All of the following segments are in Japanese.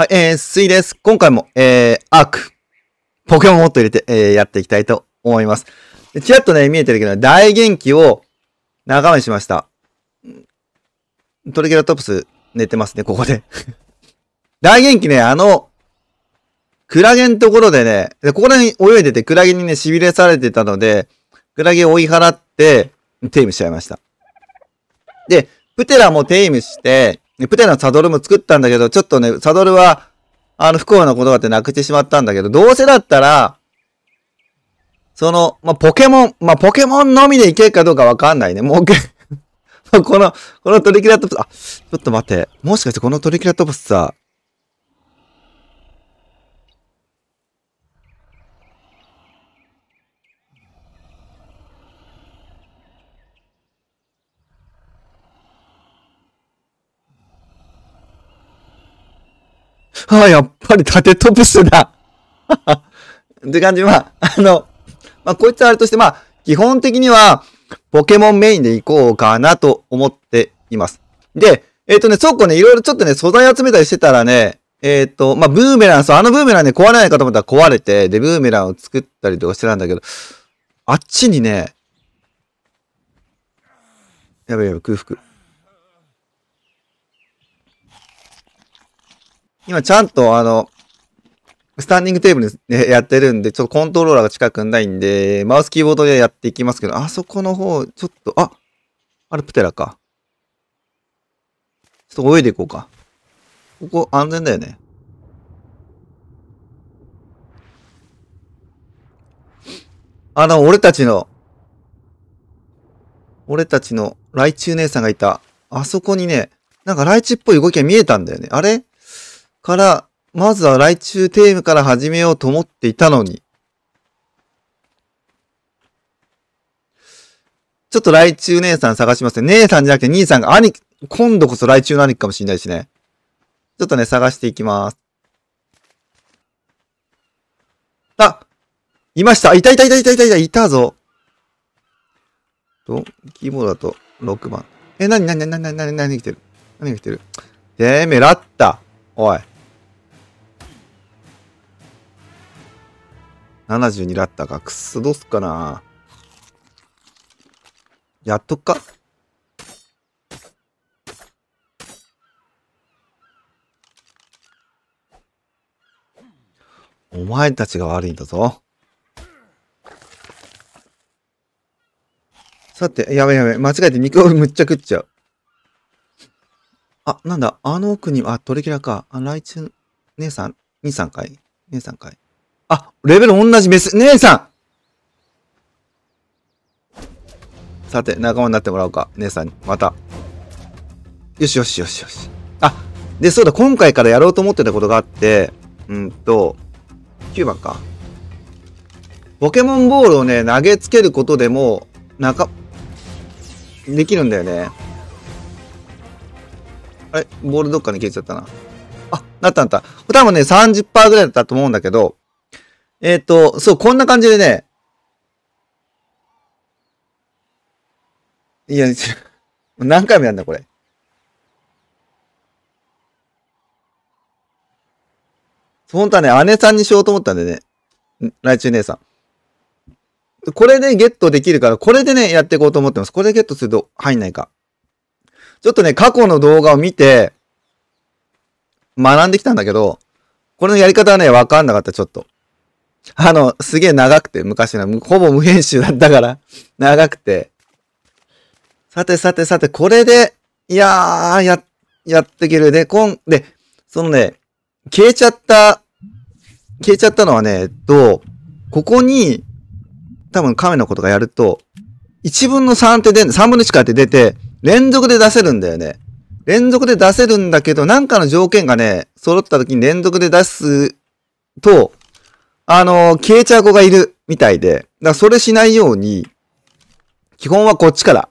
はい、えー、スイです。今回も、えー、アーク、ポケモンをもっと入れて、えー、やっていきたいと思います。でちらっとね、見えてるけど、大元気を間めしました。トリケラトプス寝てますね、ここで。大元気ね、あの、クラゲのところでね、でここら辺泳いでて、クラゲにね、痺れされてたので、クラゲを追い払って、テイムしちゃいました。で、プテラもテイムして、ね、プテのサドルも作ったんだけど、ちょっとね、サドルは、あの、不幸なことがあってなくしてしまったんだけど、どうせだったら、その、まあ、ポケモン、まあ、ポケモンのみでいけるかどうかわかんないね。もう この、このトリケラトプス、あ、ちょっと待って。もしかしてこのトリケラトプスさ、ああ、やっぱり縦トプスだ。って感じは、あの、まあ、こいつはあれとして、まあ、基本的には、ポケモンメインでいこうかなと思っています。で、えっ、ー、とね、倉庫ね、いろいろちょっとね、素材集めたりしてたらね、えっ、ー、と、まあ、ブーメラン、そう、あのブーメランね、壊れないかと思ったら壊れて、で、ブーメランを作ったりとかしてたんだけど、あっちにね、やべやべ、空腹。今ちゃんとあの、スタンディングテーブルで、ね、やってるんで、ちょっとコントローラーが近くないんで、マウスキーボードでやっていきますけど、あそこの方、ちょっと、ああれプテラか。ちょっと泳いでいこうか。ここ安全だよね。あの、俺たちの、俺たちの、ライチュウ姉さんがいた、あそこにね、なんかライチっぽい動きが見えたんだよね。あれから、まずは来中テーマから始めようと思っていたのに、ちょっと来中姉さん探しますね。姉さんじゃなくて兄さんが兄、今度こそ来中の兄かもしれないしね。ちょっとね、探していきます。あいましたいたいたいたいたいたいたいたぞと、キーボードだと6番。え、なになになになになに何が来てる何が来てるてめえ、ラッタおい。72だったがくっそ、どうすっかな。やっとくか。お前たちが悪いんだぞ。さて、やべやべ、間違えて肉をむっちゃ食っちゃう。あ、なんだ、あの奥に、あ、トレキラか。あ、ライチ姉さん、兄さんかい姉さんかいレベル同じメス、姉さんさて、仲間になってもらおうか。姉さんに。また。よしよしよしよし。あ、で、そうだ、今回からやろうと思ってたことがあって、うんと、9番か。ポケモンボールをね、投げつけることでも、なか、できるんだよね。あれボールどっかに消えちゃったな。あ、なったなった。多分ね、30%ぐらいだったと思うんだけど、えっ、ー、と、そう、こんな感じでね。いや、何回もやんだ、これ。本当はね、姉さんにしようと思ったんでね。来中姉さん。これでゲットできるから、これでね、やっていこうと思ってます。これでゲットすると入んないか。ちょっとね、過去の動画を見て、学んできたんだけど、これのやり方はね、わかんなかった、ちょっと。あの、すげえ長くて、昔の、ほぼ無編集だったから、長くて。さてさてさて、これで、いやー、や、やっていける。で、こん、で、そのね、消えちゃった、消えちゃったのはね、えっと、ここに、多分亀のことがやると、1分の3って出る、3分の1かって出て、連続で出せるんだよね。連続で出せるんだけど、なんかの条件がね、揃った時に連続で出すと、あの、消えちゃう子がいるみたいで、だからそれしないように、基本はこっちから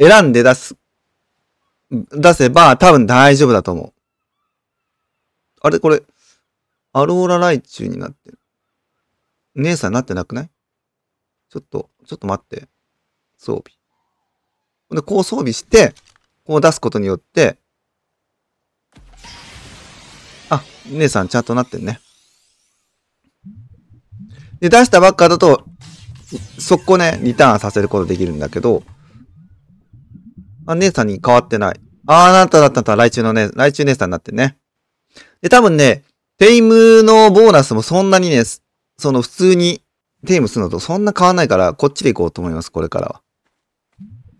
選んで出す、出せば多分大丈夫だと思う。あれこれ、アローラライチューになってる。姉さんなってなくないちょっと、ちょっと待って。装備。で、こう装備して、こう出すことによって、あ、姉さんちゃんとなってんね。で、出したばっかだと、速攻ね、リターンさせることできるんだけど、あ、姉さんに変わってない。ああ、なったなったなった。来中のね、来中姉さんになってね。で、多分ね、テイムのボーナスもそんなにね、その普通にテイムするのとそんな変わんないから、こっちで行こうと思います、これからは。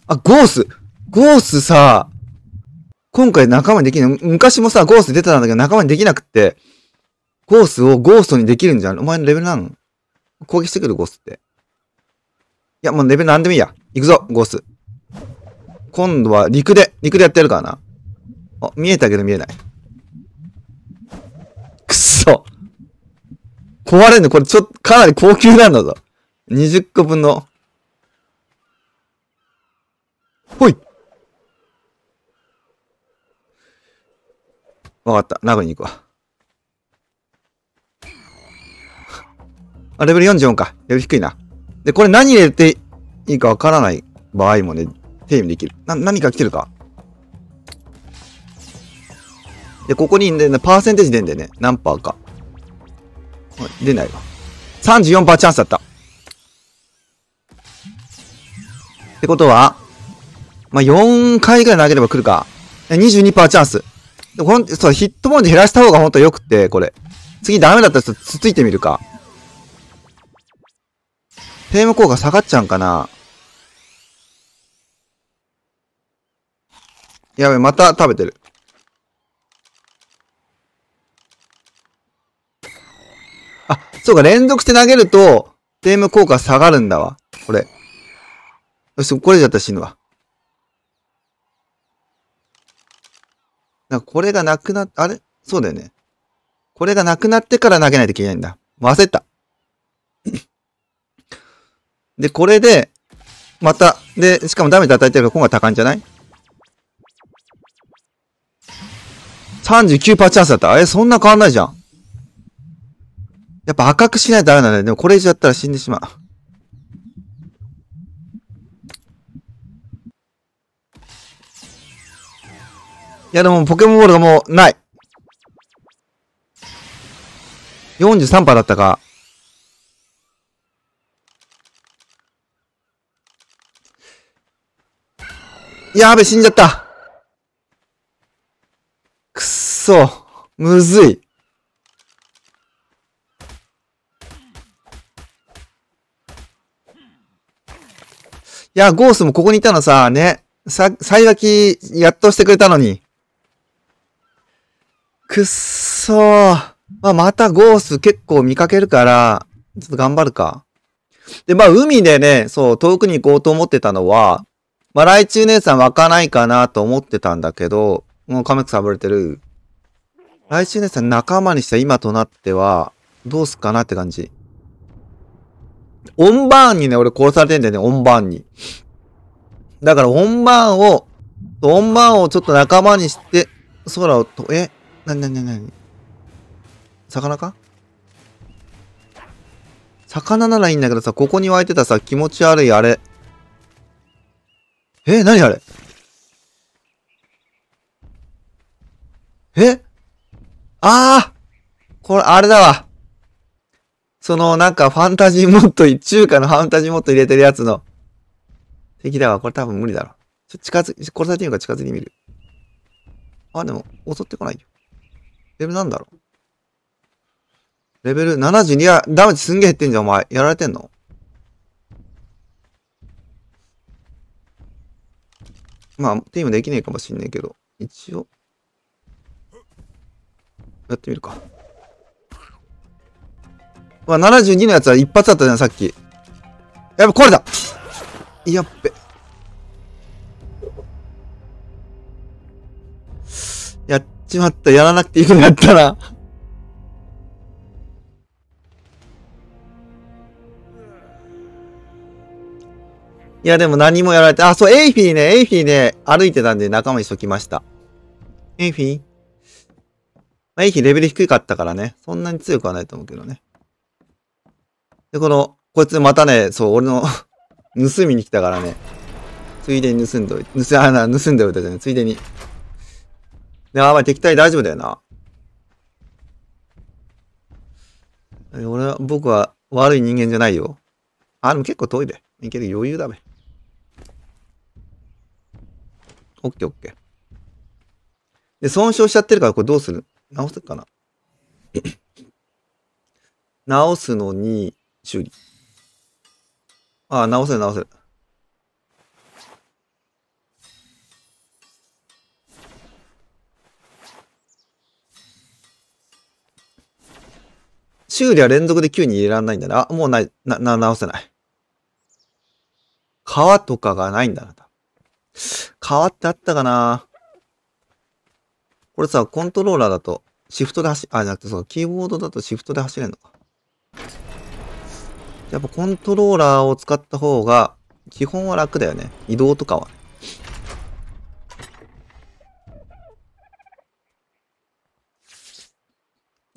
あ、ゴースゴースさ、今回仲間にできない。昔もさ、ゴース出てたんだけど仲間にできなくって、ゴースをゴーストにできるんじゃん。お前のレベルなの攻撃してくる、ゴースって。いや、もうレベルなんでもいいや。行くぞ、ゴース。今度は陸で、陸でやってるからな。あ、見えたけど見えない。くっそ壊れんのこれちょっと、かなり高級なんだぞ。20個分の。ほいわかった。中に行くわ。あ、レベル44か。レベル低いな。で、これ何入れていいかわからない場合もね、テ義ムできる。な、何か来てるか。で、ここにね、パーセンテージ出んだよね。何パーか。出ないわ。34%チャンスだった。ってことは、まあ、4回ぐらい投げれば来るか。22%チャンス。ほん、そう、ヒットボーンで減らした方が本当良くて、これ。次ダメだったらちょっとつついてみるか。フェーム効果下がっちゃうんかなやべ、また食べてる。あ、そうか、連続して投げると、フェーム効果下がるんだわ。これ。よし、これじゃったら死ぬわ。なんかこれがなくなあれそうだよね。これがなくなってから投げないといけないんだ。もう焦った。で、これで、また、で、しかもダメージ与えてるから今回高いんじゃない ?39% チャンスだった。え、そんな変わんないじゃん。やっぱ赤くしないとダメなんだよ。でもこれ以上やったら死んでしまう。いやでもポケモンボールがもうない。43%だったか。やべ、死んじゃった。くっそ。むずい。いや、ゴースもここにいたのさ、ね。さ、最脇、やっとしてくれたのに。くっそー。まあ、またゴース結構見かけるから、ちょっと頑張るか。で、まあ、海でね、そう、遠くに行こうと思ってたのは、まあ、ライチュウ姉さん湧かないかなと思ってたんだけど、もうカメクさん暴れてる。ライチュウ姉さん仲間にした今となっては、どうすっかなって感じ。オンバーンにね、俺殺されてんだよね、オンバーンに。だからオンバーンを、オンバーンをちょっと仲間にして、空をと、えなになになになに魚か魚ならいいんだけどさ、ここに湧いてたさ、気持ち悪いあれ、え、なにあれえああこれ、あれだわ。その、なんかファンタジーモッド、中華のファンタジーモッド入れてるやつの。敵だわ。これ多分無理だろ。ちょ、近づ、殺されてみるか近づいてみる。あ、でも、襲ってこないよ。レベルなんだろう。レベル72や、ダメージすんげえ減ってんじゃん、お前。やられてんのまあ、テイムできねえかもしんねえけど、一応、やってみるか。まあ、72のやつは一発だったじゃん、さっき。やっぱこれだやっべ。やっちまった。やらなくていいのやったな。いや、でも何もやられて、あ、そう、エイフィーね、エイフィーね、歩いてたんで仲間にしときました。エイフィーエイフィーレベル低かったからね、そんなに強くはないと思うけどね。で、この、こいつまたね、そう、俺の 盗みに来たからね。ついでに盗んでおいて、盗、あ、な、盗んでおいたじゃない、ついでに。で、あ、まあ、敵対大丈夫だよな。俺は、僕は悪い人間じゃないよ。あ、でも結構遠いで。いける余裕だべ。オッケーオッケー。で、損傷しちゃってるから、これどうする直すかな 直すのに、修理。ああ、直せる直せる。修理は連続で9に入れられないんだな。あ、もうない、な、な、直せない。川とかがないんだな。変わってあったかなこれさ、コントローラーだと、シフトで走、あ、じゃなくてそう、キーボードだとシフトで走れんのか。やっぱコントローラーを使った方が、基本は楽だよね。移動とかは、ね。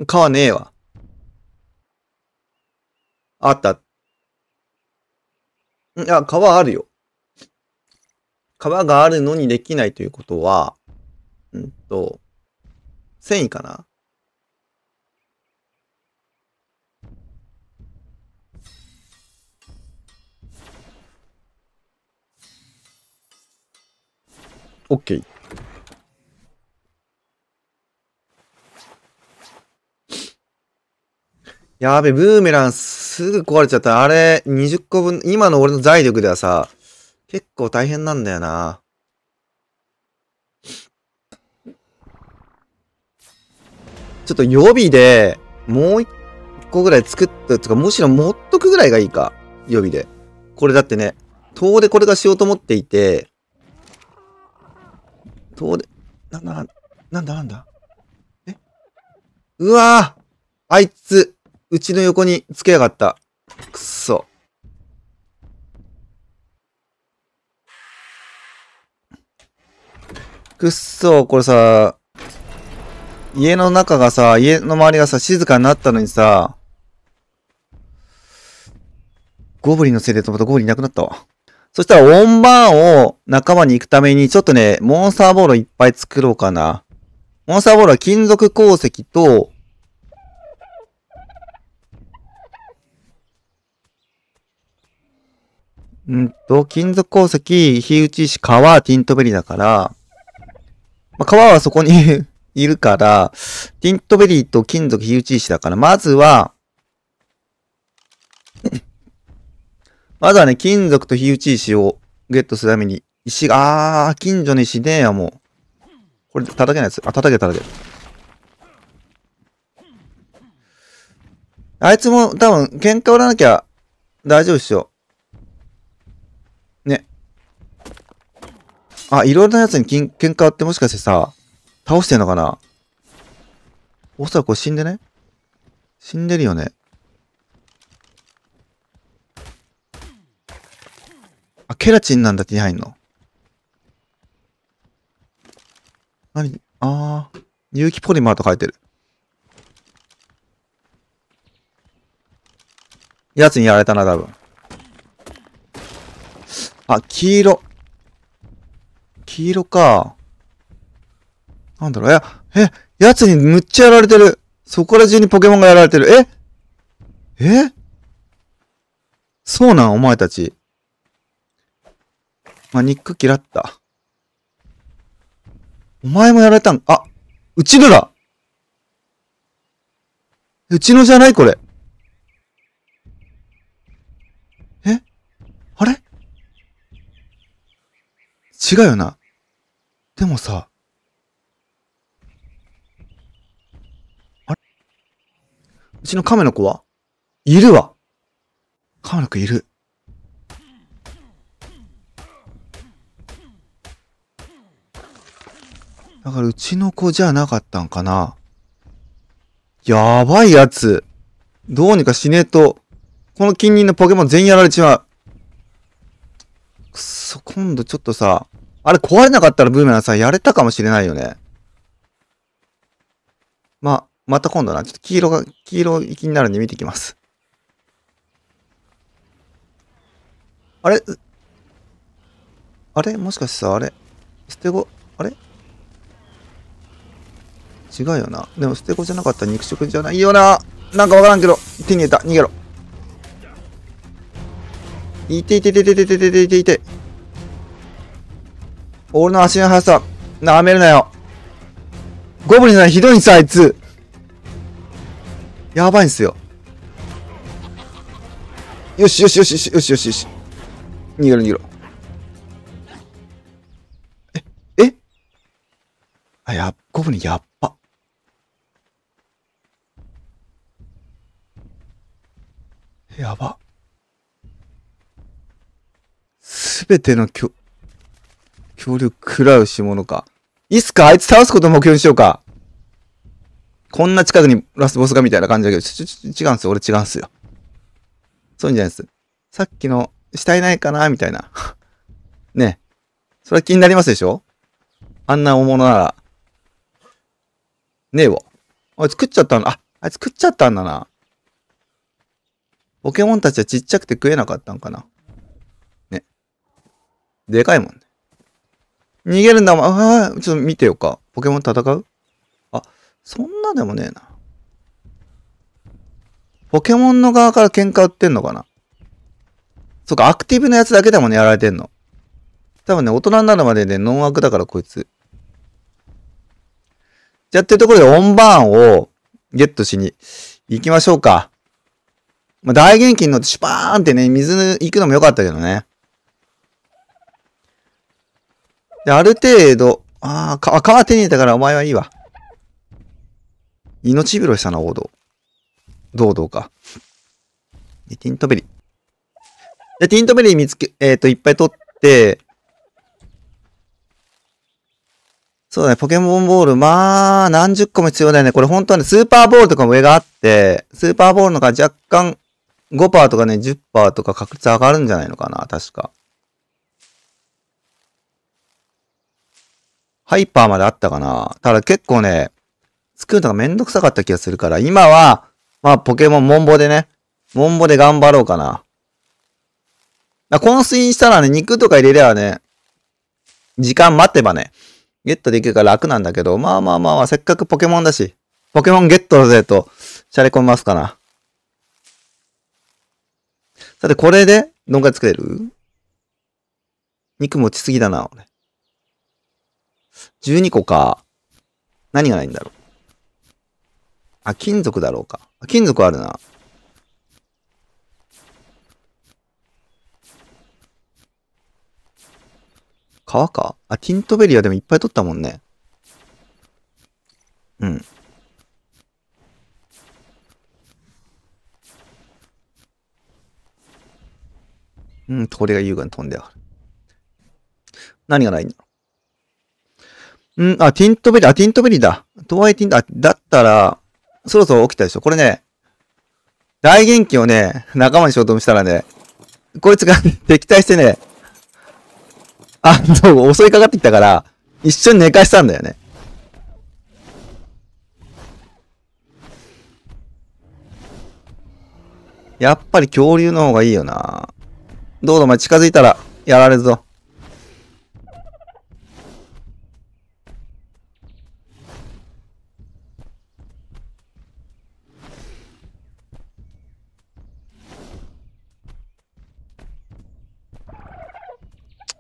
川ねえわ。あった。いや、川あるよ。川があるのにできないということは、うんと、繊維かなオッケー。やべ、ブーメランすぐ壊れちゃった。あれ、20個分、今の俺の財力ではさ、結構大変なんだよな。ちょっと予備で、もう一個ぐらい作ったとか、むしろ持っとくぐらいがいいか。予備で。これだってね、遠でこれがしようと思っていて、遠で、なんだ、なんだ、なんだ。えうわぁあいつ、うちの横につけやがった。くっそ。くっそ、これさ、家の中がさ、家の周りがさ、静かになったのにさ、ゴブリンのせいで止まったゴブリンいなくなったわ。そしたら、オンバーンを仲間に行くために、ちょっとね、モンスターボールいっぱい作ろうかな。モンスターボールは金属鉱石と、んと、金属鉱石、火打ち石、川、ティントベリだから、まあ、川はそこに いるから、ティントベリーと金属火打ち石だから、まずは、まずはね、金属と火打ち石をゲットするために、石が、あー、近所の石ねえや、もう。これ叩けないやつ。あ、叩け叩け。あいつも多分、喧嘩売らなきゃ大丈夫っしょ。あ、いろいろなやつに喧嘩ってもしかしてさ、倒してんのかなおそらくこれ死んでね死んでるよね。あ、ケラチンなんだ手に入んの。何あー、有機ポリマーと書いてる。やつにやられたな、多分。あ、黄色。黄色か。なんだろう、や、え、やつにむっちゃやられてる。そこら中にポケモンがやられてる。ええそうなん、お前たち。まあ、ニック嫌った。お前もやられたん、あ、うちのだうちのじゃないこれ。えあれ違うよな。でもさ、あれうちの亀の子はいるわ亀の子いる。だからうちの子じゃなかったんかな。やばいやつ。どうにかしねえと、この近隣のポケモン全員やられちまう。くそ、今度ちょっとさ、あれ壊れなかったらブーメランさんやれたかもしれないよね。まあ、また今度な。ちょっと黄色が、黄色い気になるんで見てきます。あれあれもしかしてさ、あれ捨て子、あれ違うよな。でも捨て子じゃなかったら肉食じゃないよな。なんかわからんけど、手に入れた。逃げろ。いていていていていていていていていて。俺の足の速さ、舐めるなよ。ゴブリンさんひどいんす、あいつ。やばいんすよ。よしよしよしよしよしよしよし。逃げろ逃げろ。え、えあ、や、ゴブリンやっば。やば。すべてのきょ、協力食らうし者か。いつすかあいつ倒すことを目標にしようか。こんな近くにラスボスがみたいな感じだけど、ちょ、ちょ、違うんすよ。俺違うんすよ。そういうんじゃないです。さっきの、死体ないかなみたいな。ねそれは気になりますでしょあんな大物なら。ねえわ。あいつ食っちゃったんだ。あ、あいつ食っちゃったんだな。ポケモンたちはちっちゃくて食えなかったんかな。ね。でかいもんね。逃げるんだ、お前。あちょっと見てよか。ポケモン戦うあ、そんなでもねえな。ポケモンの側から喧嘩売ってんのかなそっか、アクティブなやつだけでもね、やられてんの。多分ね、大人になるまでね、ノンアクだから、こいつ。じゃあ、っていうところで、オンバーンをゲットしに行きましょうか。まあ、大元気に乗ってシュパーンってね、水に行くのも良かったけどね。で、ある程度、ああ、か、川手に入れたからお前はいいわ。命拾いしたな、王道。どうか。で、ティントベリー。で、ティントベリー見つけ、えっ、ー、と、いっぱい取って、そうだね、ポケモンボール、まあ、何十個も必要だよね。これ本当はね、スーパーボールとかも上があって、スーパーボールのが若干5%とかね、10%とか確率上がるんじゃないのかな、確か。ハイパーまであったかな。ただ結構ね、作るのがめんどくさかった気がするから、今は、まあポケモンモンボでね、モンボで頑張ろうかな。あ、昏睡したらね、肉とか入れればね、時間待てばね、ゲットできるから楽なんだけど、まあまあまあ、せっかくポケモンだし、ポケモンゲットだぜと、しゃれ込みますかな。さて、これで、どんくらい作れる肉持ちすぎだな、俺。12個か。何がないんだろう。あ、金属だろうか。金属あるな。川かあ、ティントベリアでもいっぱい取ったもんね。うん。うん、これが優雅に飛んである。何がないんだろう。んあ、ティントベリー、あ、ティントベリーだ。トワイティント、あ、だったら、そろそろ起きたでしょ。これね、大元気をね、仲間にしようとしたらね、こいつが 敵対してね、あそう、襲いかかってきたから、一緒に寝かしたんだよね。やっぱり恐竜の方がいいよな。どうぞお前近づいたらやられるぞ。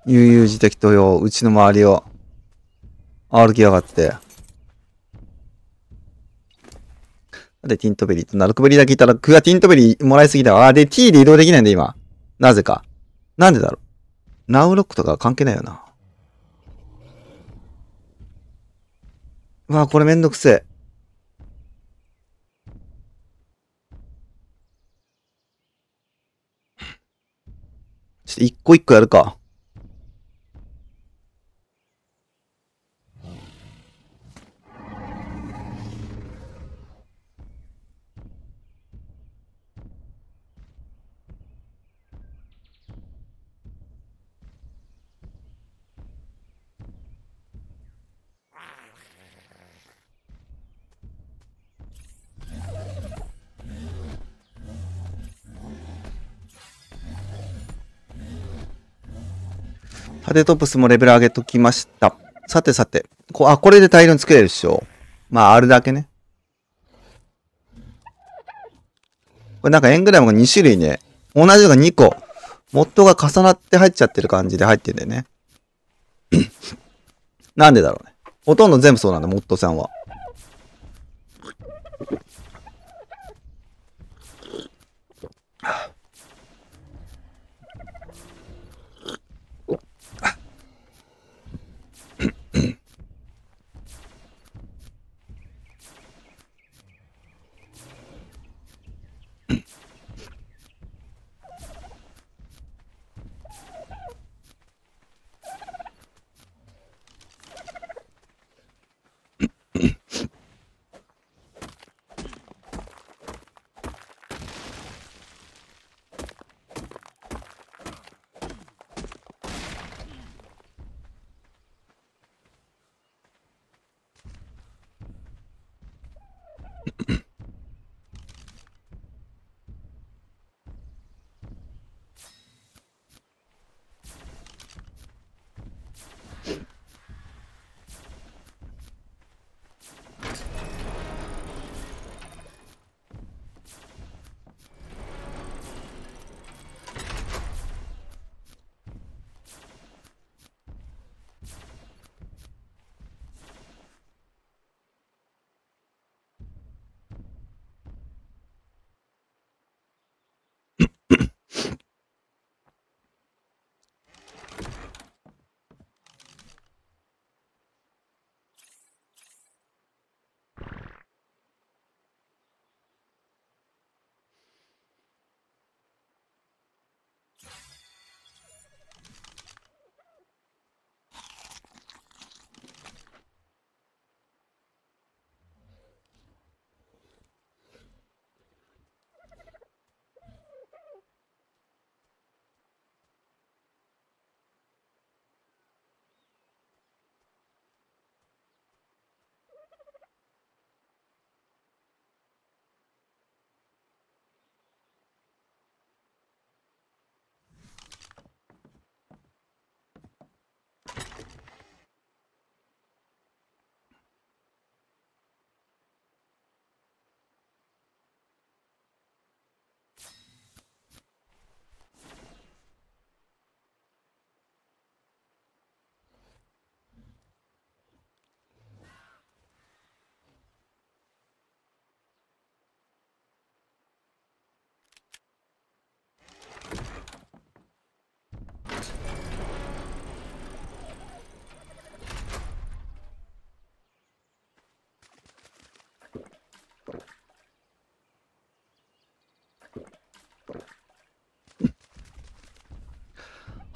悠々自適とよう、うちの周りを歩きやがって。で、ティントベリーとナルクベリーだけいたら、クがティントベリーもらいすぎだわ。あ、で、T で移動できないんで、今。なぜか。なんでだろう。ナウロックとか関係ないよな。わあ、これめんどくせえ。ちょっと一個一個やるか。ハテトプスもレベル上げときました。さてさて。こあ、これで大量に作れるっしょ。まあ、あるだけね。これなんかエングラムが2種類ね。同じのが2個。モッドが重なって入っちゃってる感じで入ってんだよね。なんでだろうね。ほとんど全部そうなんだ、モッドさんは。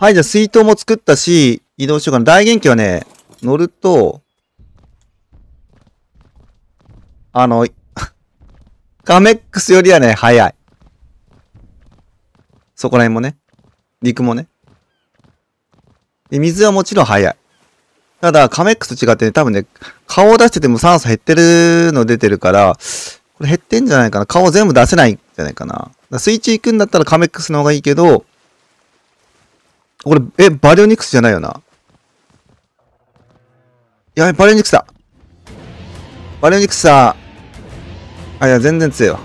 はい、じゃあ水筒も作ったし、移動しようかな。大元気はね、乗ると、あの、カメックスよりはね、早い。そこら辺もね。陸もね。で、水はもちろん早い。ただ、カメックスと違ってね、多分ね、顔を出してても酸素減ってるの出てるから、これ減ってんじゃないかな。顔全部出せないんじゃないかな。かスイッチ行くんだったらカメックスの方がいいけど、これ、え、バリオニクスじゃないよな。やべ、バリオニクスだ。バリオニクスさ、あ、いや、全然強いわ。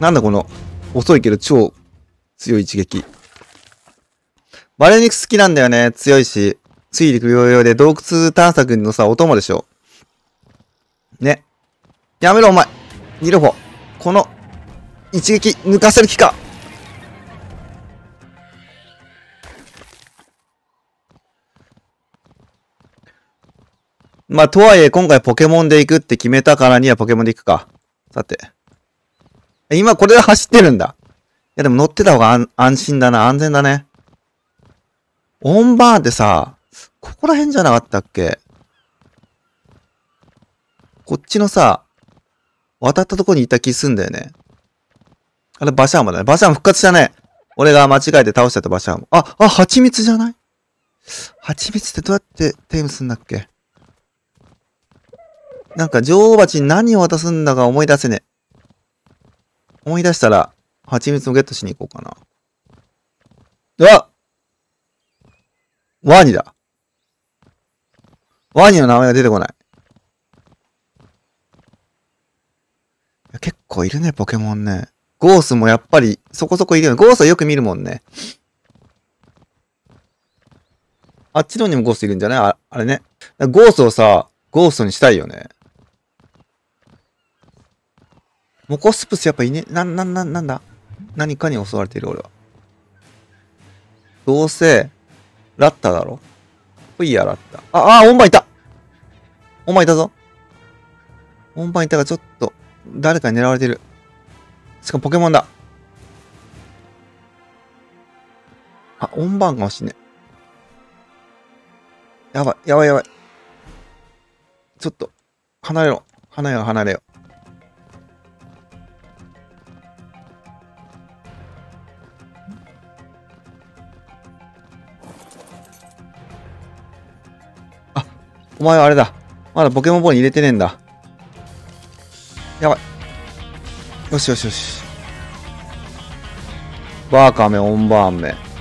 なんだこの、遅いけど超強い一撃。バリオニクス好きなんだよね。強いし、水陸両用で洞窟探索のさ、お供でしょ。ね。やめろ、お前。ニロフォ。この、一撃抜かせる気か。まあ、とはいえ、今回ポケモンで行くって決めたからにはポケモンで行くか。さて。今これで走ってるんだ。いや、でも乗ってた方が安心だな。安全だね。オンバーンってさ、ここら辺じゃなかったっけこっちのさ、渡ったとこにいた気すんだよね。あれ、バシャーマだね。バシャーマ復活したね。俺が間違えて倒しちゃったバシャーマ。あ、あ、蜂蜜じゃない蜂蜜ってどうやってテイムすんだっけなんか女王蜂に何を渡すんだか思い出せね。思い出したら、蜂蜜をゲットしに行こうかな。うわワニだ。ワニの名前が出てこない。結構いるね、ポケモンね。ゴースもやっぱりそこそこいるよね。ゴースはよく見るもんね。あっちのにもゴースいるんじゃないああれね。ゴースをさ、ゴーストにしたいよね。モコスプスやっぱいね、な、な、な、なんだ何かに襲われている俺は。どうせ、ラッタだろほいや、ラッタ。あ、あ、オンバンいたオンバンいたぞ。オンバンいたがちょっと、誰かに狙われてる。しかもポケモンだ。あ、オンバンかもしんね。やばい、やばいやばい。ちょっと、離れろ。離れろ、離れよ。お前はあれだ。まだポケモンボールに入れてねえんだ。やばい。よしよしよし。バーカメ、オンバーメ。